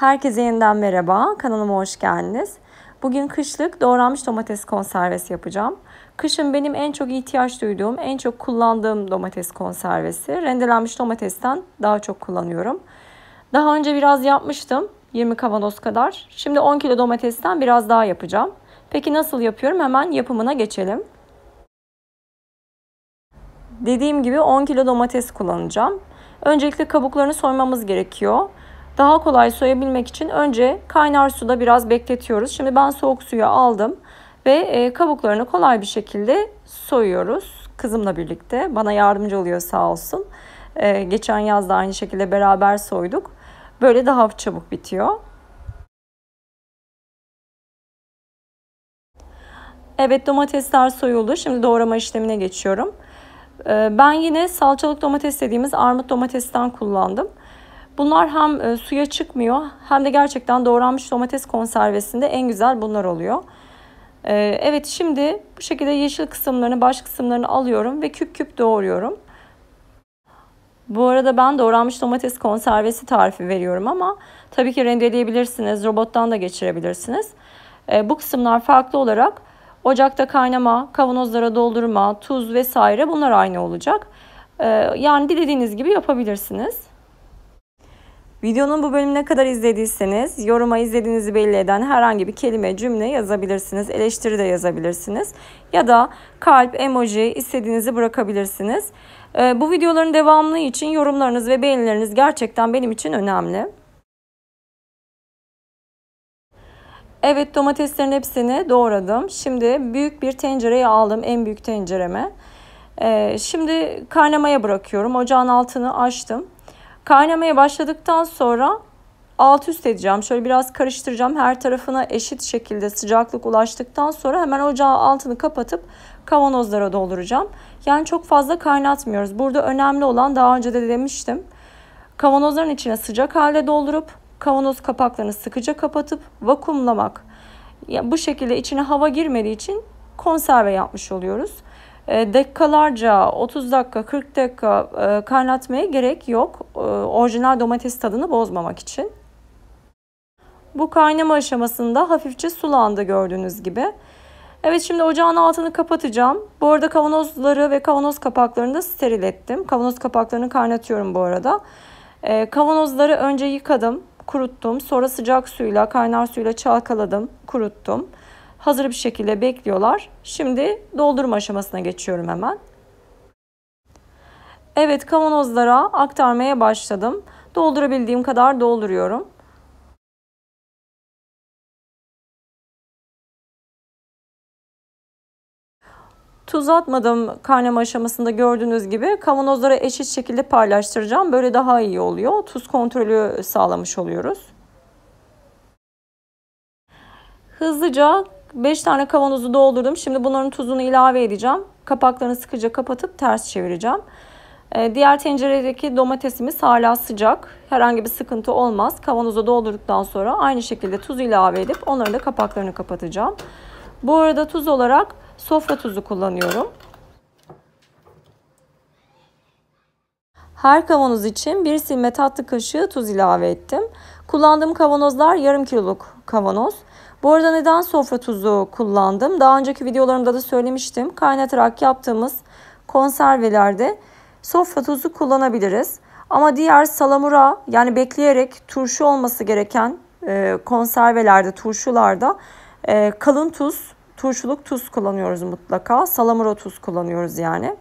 Herkese yeniden merhaba, kanalıma hoş geldiniz. Bugün kışlık doğranmış domates konservesi yapacağım. Kışın benim en çok ihtiyaç duyduğum, en çok kullandığım domates konservesi. Rendelenmiş domatesten daha çok kullanıyorum. Daha önce biraz yapmıştım, 20 kavanoz kadar. Şimdi 10 kilo domatesten biraz daha yapacağım. Peki nasıl yapıyorum? Hemen yapımına geçelim. Dediğim gibi 10 kilo domates kullanacağım. Öncelikle kabuklarını soymamız gerekiyor. Daha kolay soyabilmek için önce kaynar suda biraz bekletiyoruz. Şimdi ben soğuk suyu aldım ve e, kabuklarını kolay bir şekilde soyuyoruz. Kızımla birlikte bana yardımcı oluyor sağ olsun. E, geçen yaz da aynı şekilde beraber soyduk. Böyle daha çabuk bitiyor. Evet domatesler soyuldu. Şimdi doğrama işlemine geçiyorum. E, ben yine salçalık domates dediğimiz armut domatesten kullandım. Bunlar hem e, suya çıkmıyor hem de gerçekten doğranmış domates konservesinde en güzel bunlar oluyor. E, evet şimdi bu şekilde yeşil kısımlarını baş kısımlarını alıyorum ve küp küp doğruyorum. Bu arada ben doğranmış domates konservesi tarifi veriyorum ama tabii ki rendeleyebilirsiniz, robottan da geçirebilirsiniz. E, bu kısımlar farklı olarak ocakta kaynama, kavanozlara doldurma, tuz vesaire bunlar aynı olacak. yani dilediğiniz gibi yapabilirsiniz. Videonun bu ne kadar izlediyseniz yoruma izlediğinizi belli eden herhangi bir kelime, cümle yazabilirsiniz. Eleştiri de yazabilirsiniz. Ya da kalp, emoji istediğinizi bırakabilirsiniz. Ee, bu videoların devamlı için yorumlarınız ve beğenileriniz gerçekten benim için önemli. Evet domateslerin hepsini doğradım. Şimdi büyük bir tencereye aldım en büyük tencereme. Ee, şimdi kaynamaya bırakıyorum. Ocağın altını açtım. Kaynamaya başladıktan sonra alt üst edeceğim. Şöyle biraz karıştıracağım. Her tarafına eşit şekilde sıcaklık ulaştıktan sonra hemen ocağın altını kapatıp kavanozlara dolduracağım. Yani çok fazla kaynatmıyoruz. Burada önemli olan daha önce de demiştim. Kavanozların içine sıcak halde doldurup kavanoz kapaklarını sıkıca kapatıp vakumlamak. Yani bu şekilde içine hava girmediği için konserve yapmış oluyoruz. E, dakikalarca 30 dakika 40 dakika e, kaynatmaya gerek yok. E, orijinal domates tadını bozmamak için. Bu kaynama aşamasında hafifçe sulandı gördüğünüz gibi. Evet şimdi ocağın altını kapatacağım. Bu arada kavanozları ve kavanoz kapaklarını da steril ettim. Kavanoz kapaklarını kaynatıyorum bu arada. Ee, kavanozları önce yıkadım, kuruttum. Sonra sıcak suyla, kaynar suyla çalkaladım, kuruttum hazır bir şekilde bekliyorlar. Şimdi doldurma aşamasına geçiyorum hemen. Evet kavanozlara aktarmaya başladım. Doldurabildiğim kadar dolduruyorum. Tuz atmadım kaynama aşamasında gördüğünüz gibi kavanozlara eşit şekilde paylaştıracağım. Böyle daha iyi oluyor. Tuz kontrolü sağlamış oluyoruz. Hızlıca 5 tane kavanozu doldurdum. Şimdi bunların tuzunu ilave edeceğim. Kapaklarını sıkıca kapatıp ters çevireceğim. Ee, diğer tenceredeki domatesimiz hala sıcak. Herhangi bir sıkıntı olmaz. Kavanoza doldurduktan sonra aynı şekilde tuz ilave edip onların da kapaklarını kapatacağım. Bu arada tuz olarak sofra tuzu kullanıyorum. Her kavanoz için bir silme tatlı kaşığı tuz ilave ettim. Kullandığım kavanozlar yarım kiloluk kavanoz. Bu arada neden sofra tuzu kullandım? Daha önceki videolarımda da söylemiştim. Kaynatarak yaptığımız konservelerde sofra tuzu kullanabiliriz. Ama diğer salamura yani bekleyerek turşu olması gereken e, konservelerde, turşularda e, kalın tuz, turşuluk tuz kullanıyoruz mutlaka. Salamura tuz kullanıyoruz yani.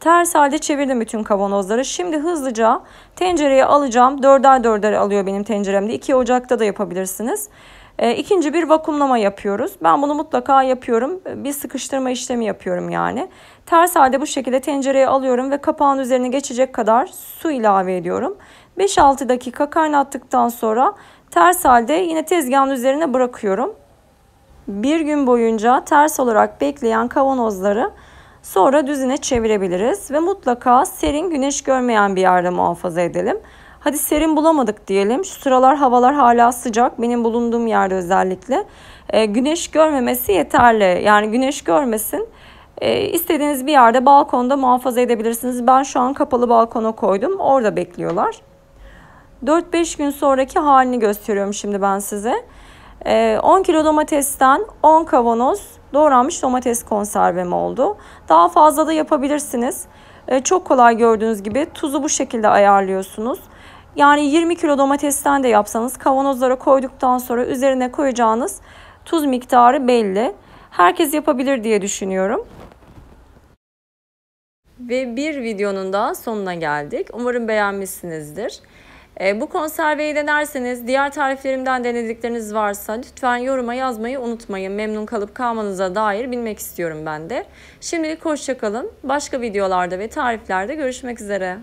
Ters halde çevirdim bütün kavanozları. Şimdi hızlıca tencereye alacağım. Dörder dörder alıyor benim tenceremde. İki Ocak'ta da yapabilirsiniz. E, ikinci bir vakumlama yapıyoruz. Ben bunu mutlaka yapıyorum. Bir sıkıştırma işlemi yapıyorum yani. Ters halde bu şekilde tencereye alıyorum ve kapağın üzerine geçecek kadar su ilave ediyorum. 5-6 dakika kaynattıktan sonra ters halde yine tezgahın üzerine bırakıyorum. Bir gün boyunca ters olarak bekleyen kavanozları sonra düzine çevirebiliriz ve mutlaka serin güneş görmeyen bir yerde muhafaza edelim. Hadi serin bulamadık diyelim. Şu sıralar havalar hala sıcak. Benim bulunduğum yerde özellikle. E, güneş görmemesi yeterli. Yani güneş görmesin. E, istediğiniz bir yerde balkonda muhafaza edebilirsiniz. Ben şu an kapalı balkona koydum. Orada bekliyorlar. 4-5 gün sonraki halini gösteriyorum şimdi ben size. E, ee, 10 kilo domatesten 10 kavanoz doğranmış domates konservem oldu. Daha fazla da yapabilirsiniz. E, çok kolay gördüğünüz gibi tuzu bu şekilde ayarlıyorsunuz. Yani 20 kilo domatesten de yapsanız kavanozlara koyduktan sonra üzerine koyacağınız tuz miktarı belli. Herkes yapabilir diye düşünüyorum. Ve bir videonun daha sonuna geldik. Umarım beğenmişsinizdir. E, bu konserveyi denerseniz, diğer tariflerimden denedikleriniz varsa lütfen yoruma yazmayı unutmayın. Memnun kalıp kalmanıza dair bilmek istiyorum ben de. Şimdilik hoşçakalın. Başka videolarda ve tariflerde görüşmek üzere.